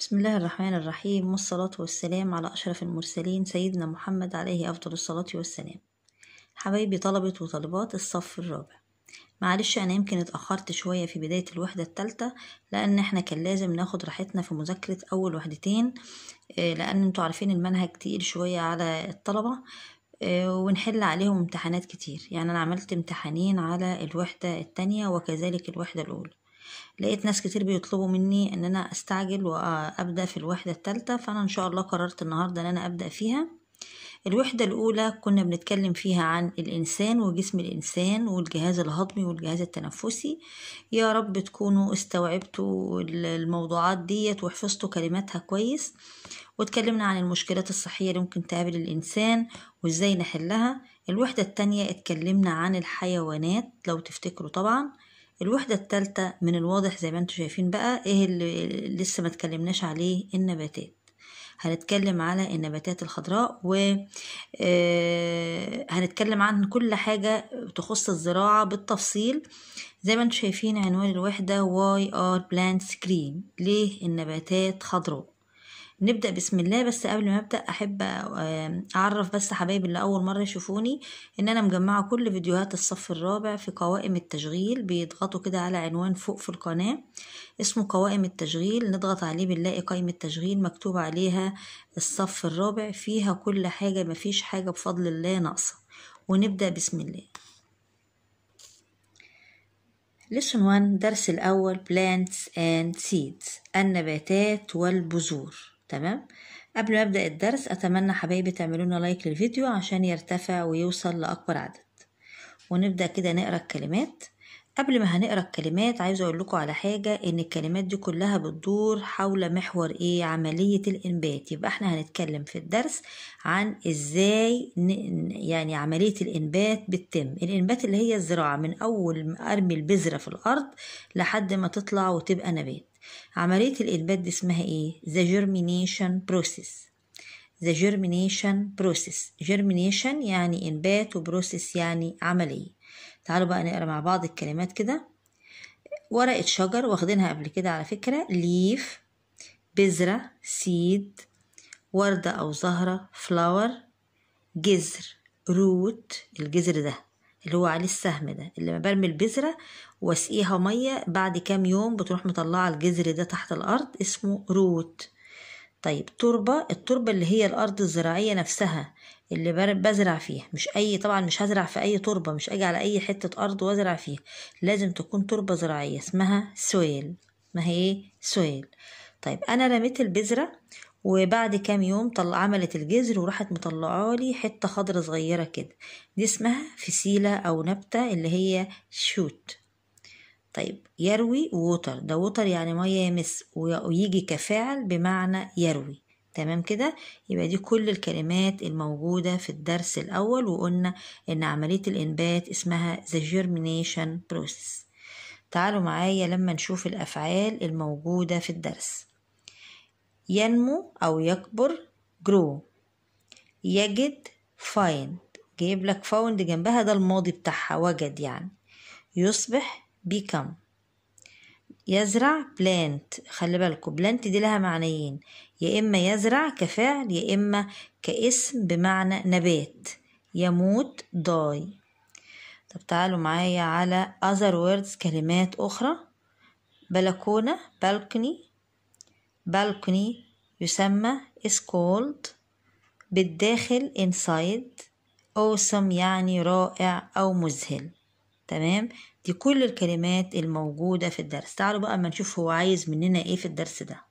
بسم الله الرحمن الرحيم والصلاة والسلام على أشرف المرسلين سيدنا محمد عليه أفضل الصلاة والسلام حبايبي طلبة وطالبات الصف الرابع معلش أنا يمكن اتأخرت شوية في بداية الوحدة التالتة لأن احنا كان لازم ناخد راحتنا في مذاكرة أول وحدتين آه، لأن انتوا عارفين المنهج تقيل شوية على الطلبة آه، ونحل عليهم امتحانات كتير يعني أنا عملت امتحانين على الوحدة التانية وكذلك الوحدة الأولى لقيت ناس كتير بيطلبوا مني ان انا استعجل وابدا في الوحده الثالثه فانا ان شاء الله قررت النهارده ان انا ابدا فيها الوحده الاولى كنا بنتكلم فيها عن الانسان وجسم الانسان والجهاز الهضمي والجهاز التنفسي يا رب تكونوا استوعبتوا الموضوعات ديت وحفظتوا كلماتها كويس واتكلمنا عن المشكلات الصحيه اللي ممكن تقابل الانسان وازاي نحلها الوحده التانية اتكلمنا عن الحيوانات لو تفتكروا طبعا الوحدة التالتة من الواضح زي ما انتم شايفين بقى ايه اللي لسه ما تكلمناش عليه النباتات هنتكلم على النباتات الخضراء و آه، هنتكلم عن كل حاجة تخص الزراعة بالتفصيل زي ما انتم شايفين عنوان الوحدة Why are plants green ليه النباتات خضراء نبدأ بسم الله بس قبل ما أبدأ أحب أعرف بس حبايبي اللي أول مرة يشوفوني إن أنا مجمعة كل فيديوهات الصف الرابع في قوائم التشغيل بيضغطوا كده على عنوان فوق في القناة اسمه قوائم التشغيل نضغط عليه بنلاقي قائمة تشغيل مكتوب عليها الصف الرابع فيها كل حاجة مفيش حاجة بفضل الله ناقصة ونبدأ بسم الله لسون 1 درس الأول plants and seeds النباتات والبذور تمام قبل ما ابدا الدرس اتمنى حبايبي تعملونا لايك للفيديو عشان يرتفع ويوصل لاكبر عدد ونبدا كده نقرا الكلمات قبل ما هنقرا الكلمات عايزه اقول لكم على حاجه ان الكلمات دي كلها بتدور حول محور ايه عمليه الانبات يبقى احنا هنتكلم في الدرس عن ازاي يعني عمليه الانبات بتتم الانبات اللي هي الزراعه من اول ما ارمي البذره في الارض لحد ما تطلع وتبقى نبات عملية الإنبات دي اسمها إيه؟ The germination process the germination process germination يعني انبات وبروسيس يعني عملية تعالوا بقى نقرا مع بعض الكلمات كده ورقة شجر واخدينها قبل كده على فكرة leaf بذرة seed وردة أو زهرة flower جذر root الجذر ده اللي هو عليه السهم ده اللي برمي البذرة واسقيها مية بعد كام يوم بتروح مطلعة الجذر ده تحت الأرض اسمه روت طيب تربة التربة اللي هي الأرض الزراعية نفسها اللي بزرع فيها مش أي طبعا مش هزرع في أي تربة مش أجي على أي حتة أرض وأزرع فيها لازم تكون تربة زراعية اسمها سويل ما هي إيه؟ سويل طيب أنا رميت البذرة وبعد كام يوم طلع عملت الجذر وراحت مطلعالي حتة خضرة صغيرة كده دي اسمها فسيلة أو نبتة اللي هي شوت طيب يروي ووتر ده ووتر يعني مية يمس ويجي كفاعل بمعنى يروي تمام كده يبقى دي كل الكلمات الموجودة في الدرس الأول وقلنا إن عملية الإنبات اسمها the germination process تعالوا معايا لما نشوف الأفعال الموجودة في الدرس ينمو أو يكبر grow يجد find جايب لك found جنبها ده الماضي بتاعها وجد يعني يصبح become يزرع plant خلي بالكم plant دي لها معنيين يا إما يزرع كفعل يا إما كاسم بمعنى نبات يموت die طب تعالوا معايا على other words كلمات أخرى بلكونة balcony بالكوني يسمى is called بالداخل inside awesome يعني رائع أو مذهل تمام دي كل الكلمات الموجودة في الدرس تعالوا بقى أما نشوف هو عايز مننا إيه في الدرس ده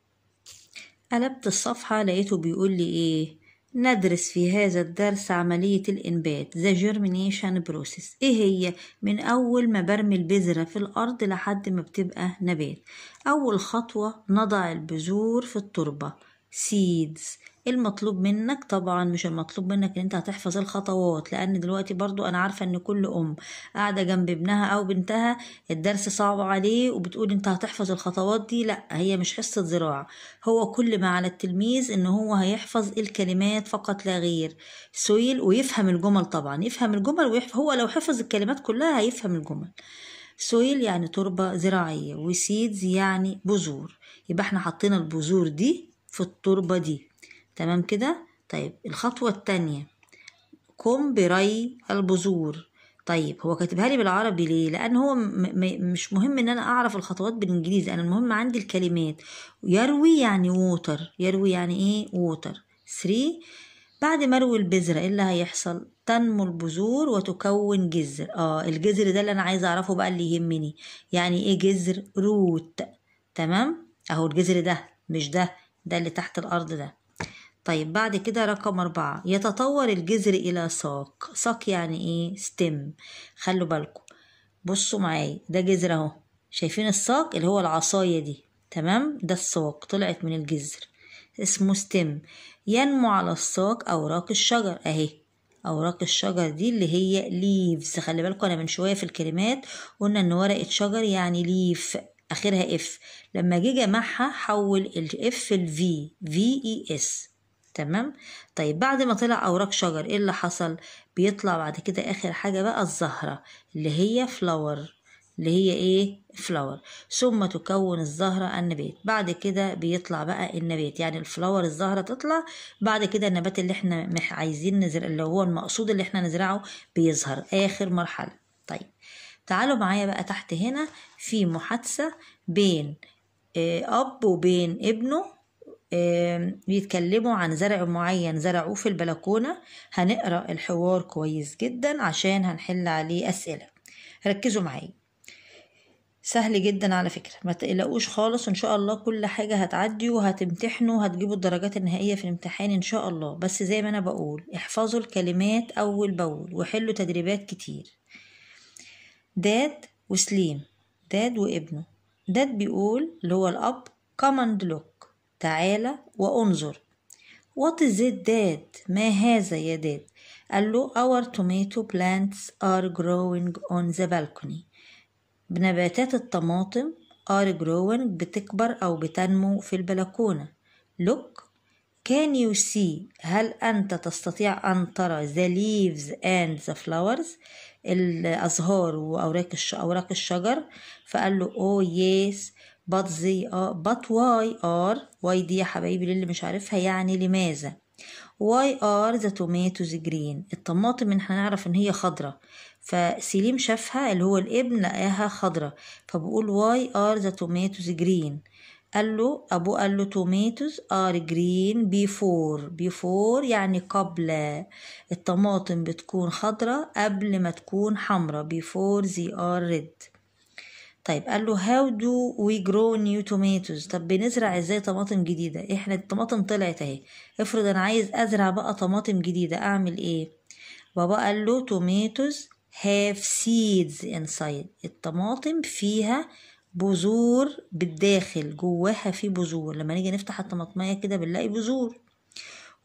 قلبت الصفحة لقيته بيقول لي إيه ندرس في هذا الدرس عملية الإنبات The Germination Process إيه هي من أول ما برمي البذرة في الأرض لحد ما بتبقى نبات أول خطوة نضع البذور في التربة Seeds المطلوب منك طبعا مش المطلوب منك ان انت هتحفظ الخطوات لان دلوقتي برضو انا عارفه ان كل ام قاعده جنب ابنها او بنتها الدرس صعب عليه وبتقول انت هتحفظ الخطوات دي لا هي مش حصه زراعه هو كل ما على التلميذ ان هو هيحفظ الكلمات فقط لا غير سويل ويفهم الجمل طبعا يفهم الجمل ويحفظ هو لو حفظ الكلمات كلها هيفهم الجمل سويل يعني تربه زراعيه وسيدز يعني بذور يبقى احنا حطينا البذور دي في التربه دي تمام كده طيب الخطوة التانية قم بري البذور طيب هو كاتبها لي بالعربي ليه لان هو م- م- مش مهم ان انا اعرف الخطوات بالانجليزي انا المهم عندي الكلمات يروي يعني ووتر يروي يعني ايه ووتر 3 بعد ما اروي البذره ايه اللي هيحصل تنمو البذور وتكون جذر اه الجذر ده اللي انا عايزه اعرفه بقى اللي يهمني يعني ايه جذر روت تمام اهو الجذر ده مش ده ده اللي تحت الارض ده طيب بعد كده رقم أربعة يتطور الجذر إلى ساق ساق يعني إيه ستيم خلوا بالكم بصوا معايا ده جذر أهو شايفين الساق اللي هو العصاية دي تمام ده الساق طلعت من الجذر اسمه ستيم ينمو على الساق أوراق الشجر أهي أوراق الشجر دي اللي هي ليفز خلي بالكم أنا من شوية في الكلمات قلنا إن ورقة شجر يعني ليف آخرها إف لما جه جمعها حول الإف لفي في إي إس تمام طيب بعد ما طلع اوراق شجر ايه اللي حصل بيطلع بعد كده اخر حاجه بقى الزهره اللي هي فلاور اللي هي ايه فلاور ثم تكون الزهرة النبات بعد كده بيطلع بقى النبات يعني الفلاور الزهرة تطلع بعد كده النبات اللي احنا عايزين نزرع اللي هو المقصود اللي احنا نزرعه بيظهر اخر مرحلة طيب تعالوا معايا بقى تحت هنا في محادثة بين آه، اب وبين ابنه بيتكلموا عن زرع معين زرعوه في البلكونة هنقرأ الحوار كويس جدا عشان هنحل عليه أسئلة ركزوا معايا سهل جدا على فكرة ما تقلقوش خالص ان شاء الله كل حاجة هتعدي وهتمتحنوا وهتجيبوا الدرجات النهائية في الامتحان ان شاء الله بس زي ما انا بقول احفظوا الكلمات اول باول وحلوا تدريبات كتير داد وسليم داد وابنه داد بيقول اللي هو الاب كوماند لوك تعالى وانظر What is it that ما هذا يا داد قال له our tomato plants are growing on the balcony بنباتات الطماطم are growing بتكبر أو بتنمو في البلكونة look can you see هل أنت تستطيع أن ترى the leaves and the flowers الأزهار وأوراق الش... أوراق الشجر فقال له oh yes بط زي are آه، بط واي ار واي دي يا حبايبي للي مش عارفها يعني لماذا واي ار ذا توماتوز جرين الطماطم ان هنعرف ان هي خضرة فسليم شافها اللي هو الابن لقاها خضرة فبقول واي ار ذا توماتوز جرين قال له ابوه قال له tomatoes ار جرين بيفور بيفور يعني قبل الطماطم بتكون خضرة قبل ما تكون حمرة بيفور زي ار ريد طيب قال له هاو دو وي جرو نيو توماتوز طب بنزرع ازاي طماطم جديده احنا الطماطم طلعت اهي افرض انا عايز ازرع بقى طماطم جديده اعمل ايه بابا قال له توماتوز هاف سيدز انسايد الطماطم فيها بذور بالداخل جواها في بذور لما نيجي نفتح الطماطمية كده بنلاقي بذور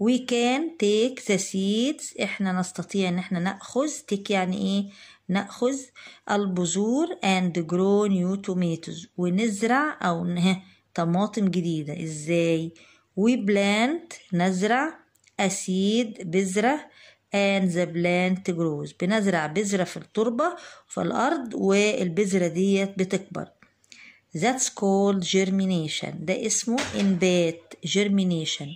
we can take the seeds احنا نستطيع ان احنا ناخذ تيك يعني ايه ناخذ البذور and grow new tomatoes ونزرع او نه طماطم جديده ازاي we plant نزرع a seed بذره and the plant grows بنزرع بذرة في التربة في الأرض والبذرة ديت بتكبر that's called germination ده اسمه انبات germination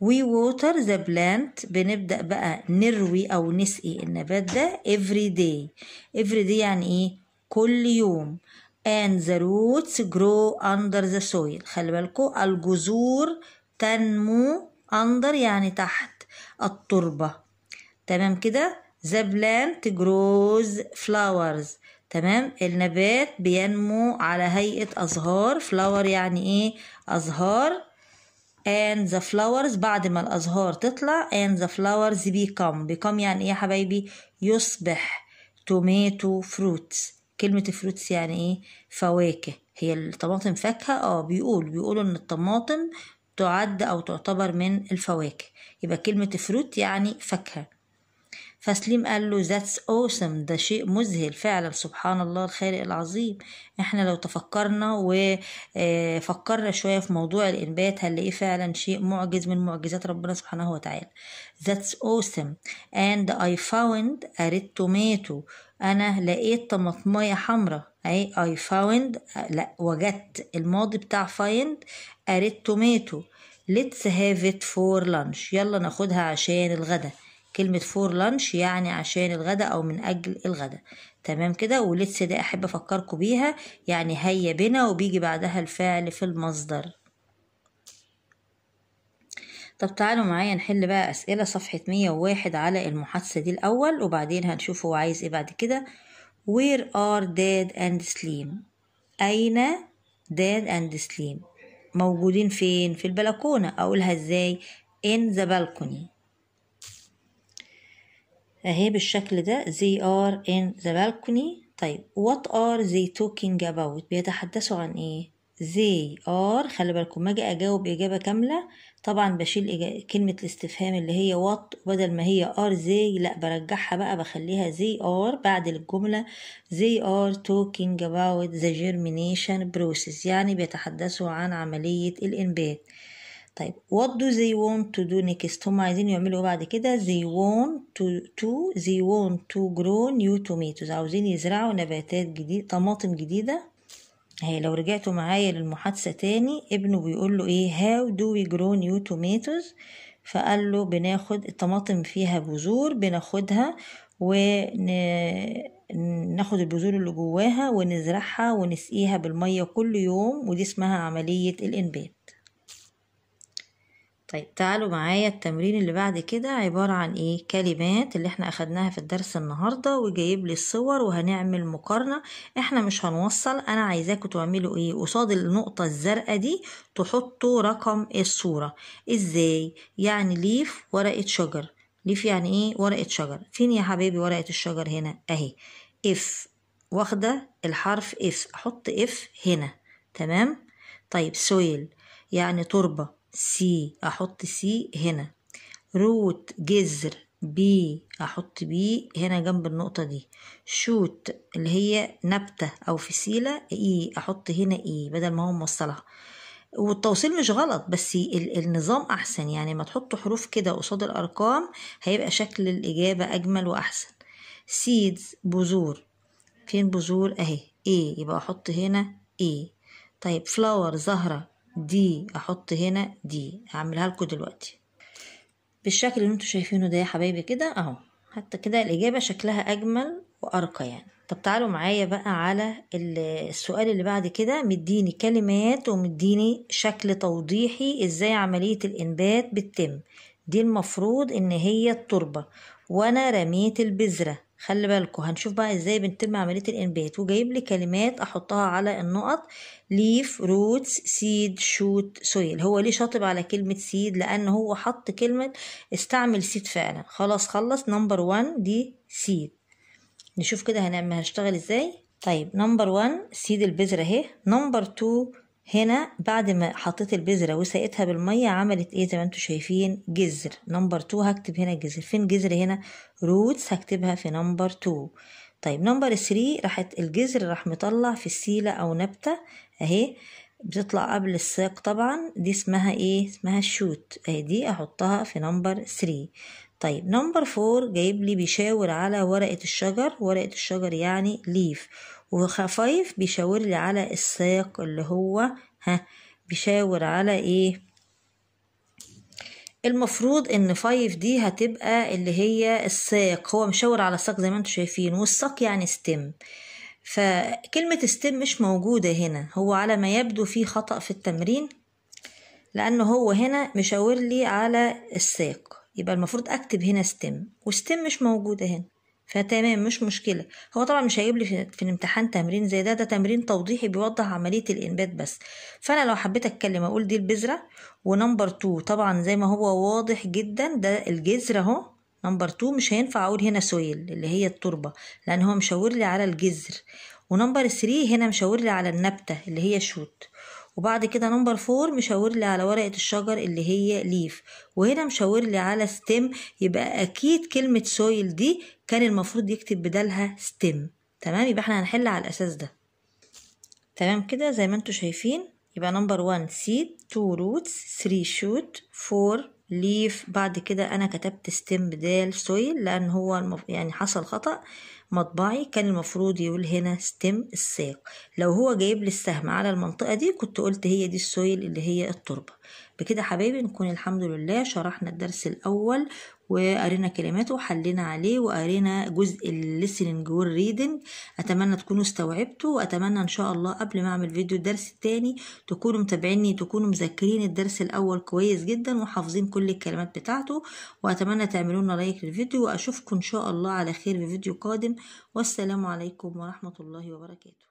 وي ووتر ذا بلانت بنبدا بقى نروي او نسقي النبات ده every day every day يعني ايه كل يوم and the roots grow under the soil خلي بالكو الجذور تنمو under يعني تحت التربة تمام كده the plant grows flowers تمام النبات بينمو على هيئة أزهار flower يعني إيه أزهار and the flowers بعد ما الأزهار تطلع and the flowers become become يعني إيه يا حبايبي يصبح tomato fruits كلمة fruits يعني إيه فواكه هي الطماطم فاكهة اه بيقول بيقولوا إن الطماطم تعد أو تعتبر من الفواكه يبقى كلمة فروت يعني فاكهة فسليم قال له ذاتس اوسم ده شيء مذهل فعلا سبحان الله الخالق العظيم احنا لو تفكرنا وفكرنا آه، شوية في موضوع الإنبات هنلاقيه فعلا شيء معجز من معجزات ربنا سبحانه وتعالى ذاتس اوسم اند اي فاوند اريد توماتو أنا لقيت طماطمية حمراء أي اي فاوند لا وجدت الماضي بتاع فايند اريد توماتو ليتس هاف ات فور لانش يلا ناخدها عشان الغدا كلمة فور لانش يعني عشان الغدا أو من أجل الغدا تمام كده ولتس ده أحب أفكركم بيها يعني هيا بنا وبيجي بعدها الفعل في المصدر طب تعالوا معايا نحل بقى أسئلة صفحة مية وواحد على المحادثة دي الأول وبعدين هنشوف هو عايز إيه بعد كده Where are dad and Slim أين dad and Slim موجودين فين في البلكونة أقولها إزاي in the balcony اهي بالشكل ده they are in the balcony طيب what are they talking about بيتحدثوا عن ايه they are خلي بالكم ما اجي اجاوب اجابه كامله طبعا بشيل كلمه الاستفهام اللي هي what بدل ما هي are they لا برجعها بقى بخليها they are بعد الجمله they are talking about the germination process يعني بيتحدثوا عن عمليه الانبات طيب what do they want to do next هم عايزين يعملوا بعد كده they want to, to they want to grow new tomatoes عاوزين يزرعوا نباتات جديدة طماطم جديدة هي لو رجعتوا معايا للمحادثة تاني ابنه بيقول له ايه how do we grow new tomatoes فقال له بناخد الطماطم فيها بذور بناخدها و ناخد البذور اللي جواها ونزرعها ونسقيها بالمية كل يوم ودي اسمها عملية الإنبات طيب تعالوا معايا التمرين اللي بعد كده عبارة عن ايه كلمات اللي احنا اخدناها في الدرس النهاردة وجايب لي الصور وهنعمل مقارنة احنا مش هنوصل انا عايزاكوا تعملوا ايه قصاد النقطة الزرقاء دي تحطوا رقم الصورة ازاي يعني ليف ورقة شجر ليف يعني ايه ورقة شجر فين يا حبيبي ورقة الشجر هنا اهي اف واخدة الحرف اف احط اف هنا تمام طيب سويل يعني تربة سي احط سي هنا روت جذر بي احط بي هنا جنب النقطة دي شوت اللي هي نبتة او فسيلة اي e. احط هنا اي e بدل ما هو موصلها والتوصيل مش غلط بس النظام احسن يعني ما تحط حروف كده قصاد الارقام هيبقى شكل الاجابة اجمل واحسن سيدز بذور فين بذور اهي ايه يبقى احط هنا ايه طيب فلاور زهرة دي احط هنا دي هعملها لكم دلوقتي بالشكل اللي انتوا شايفينه ده يا حبايبي كده اهو حتى كده الاجابه شكلها اجمل وارقى يعني طب تعالوا معايا بقى على السؤال اللي بعد كده مديني كلمات ومديني شكل توضيحي ازاي عمليه الانبات بتتم دي المفروض ان هي التربه وانا رميت البذره خلي بالكم هنشوف بقى ازاي بنتم عمليه الانبات وجايب لي كلمات احطها على النقط ليف روتس سيد شوت سويل هو ليه شاطب على كلمه سيد لان هو حط كلمه استعمل سيد فعلا خلاص خلص نمبر 1 دي سيد نشوف كده هنعمل هشتغل ازاي طيب نمبر 1 سيد البذره اهي نمبر 2 هنا بعد ما حطيت البذرة وسقيتها بالمية عملت ايه زي ما انتم شايفين جذر نمبر تو هكتب هنا جذر فين جذر هنا روتس هكتبها في نمبر تو طيب نمبر 3 راحت الجذر راح مطلع في السيلة أو نبتة أهي بتطلع قبل الساق طبعا دي اسمها ايه اسمها الشوت اهي دي احطها في نمبر 3 طيب نمبر 4 جايب لي بيشاور على ورقة الشجر ورقة الشجر يعني ليف وخفايف بيشاور لي على الساق اللي هو ها بيشاور على ايه المفروض ان فايف دي هتبقى اللي هي الساق هو مشاور على الساق زي ما انتم شايفين والساق يعني ستيم فكلمة ستيم مش موجودة هنا هو على ما يبدو في خطأ في التمرين لأنه هو هنا مشاور لي على الساق يبقى المفروض أكتب هنا ستيم وستيم مش موجودة هنا فتمام مش مشكلة هو طبعا مش هيجيب لي في الامتحان تمرين زي ده ده تمرين توضيحي بيوضح عملية الإنبات بس فأنا لو حبيت أتكلم أقول دي البذرة ونمبر تو طبعا زي ما هو واضح جدا ده الجذر أهو نمبر تو مش هينفع أقول هنا سويل اللي هي التربة لأن هو مشاور لي على الجذر ونمبر 3 هنا مشاور لي على النبتة اللي هي شوت وبعد كده نمبر فور مشاور لي على ورقة الشجر اللي هي ليف وهنا مشاور لي على ستيم يبقى أكيد كلمة سويل دي كان المفروض يكتب بدلها ستيم تمام يبقى احنا هنحل على الأساس ده تمام كده زي ما انتوا شايفين يبقى نمبر 1 سيد 2 روتس 3 شوت 4 ليف بعد كده انا كتبت ستيم بدال سويل لان هو المف... يعني حصل خطأ مطبعي كان المفروض يقول هنا ستيم الساق لو هو جايب لي السهم على المنطقة دي كنت قلت هي دي السويل اللي هي التربة بكده حبايبي نكون الحمد لله شرحنا الدرس الأول وقرينا كلماته وحلينا عليه وقرينا جزء الليسننج والريدنج اتمنى تكونوا استوعبتوا واتمنى ان شاء الله قبل ما اعمل فيديو الدرس التاني تكونوا متابعيني تكونوا مذاكرين الدرس الاول كويس جدا وحافظين كل الكلمات بتاعته واتمنى تعملوا لنا لايك للفيديو واشوفكم ان شاء الله على خير في فيديو قادم والسلام عليكم ورحمه الله وبركاته